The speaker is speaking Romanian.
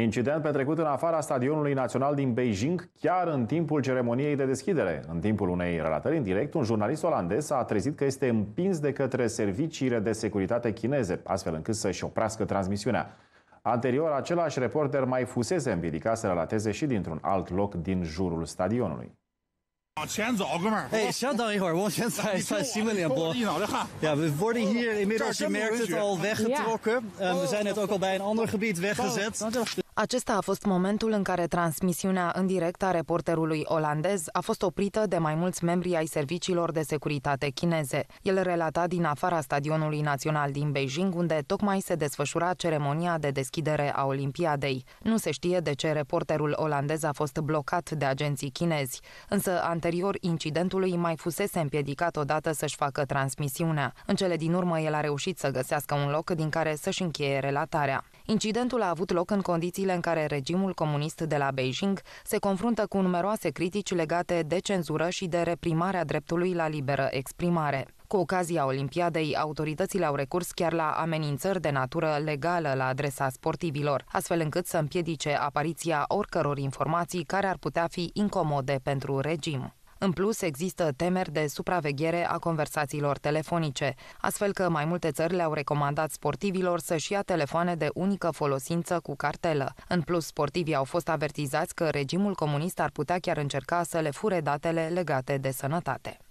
Incident petrecut în afara stadionului național din Beijing, chiar în timpul ceremoniei de deschidere. În timpul unei relatări în direct, un jurnalist olandez a trezit că este împins de către serviciile de securitate chineze, astfel încât să-și oprească transmisiunea. Anterior, același reporter mai fusese împiedicat să relateze și dintr-un alt loc din jurul stadionului. Acesta a fost momentul în care transmisiunea în direct a reporterului olandez a fost oprită de mai mulți membri ai serviciilor de securitate chineze. El relata din afara Stadionului Național din Beijing, unde tocmai se desfășura ceremonia de deschidere a Olimpiadei. Nu se știe de ce reporterul olandez a fost blocat de agenții chinezi, însă anterior incidentului mai fusese împiedicat odată să-și facă transmisiunea. În cele din urmă, el a reușit să găsească un loc din care să-și încheie relatarea. Incidentul a avut loc în condiții condițiile în care regimul comunist de la Beijing se confruntă cu numeroase critici legate de cenzură și de reprimarea dreptului la liberă exprimare. Cu ocazia Olimpiadei, autoritățile au recurs chiar la amenințări de natură legală la adresa sportivilor, astfel încât să împiedice apariția oricăror informații care ar putea fi incomode pentru regim. În plus, există temeri de supraveghere a conversațiilor telefonice, astfel că mai multe țări le-au recomandat sportivilor să-și ia telefoane de unică folosință cu cartelă. În plus, sportivii au fost avertizați că regimul comunist ar putea chiar încerca să le fure datele legate de sănătate.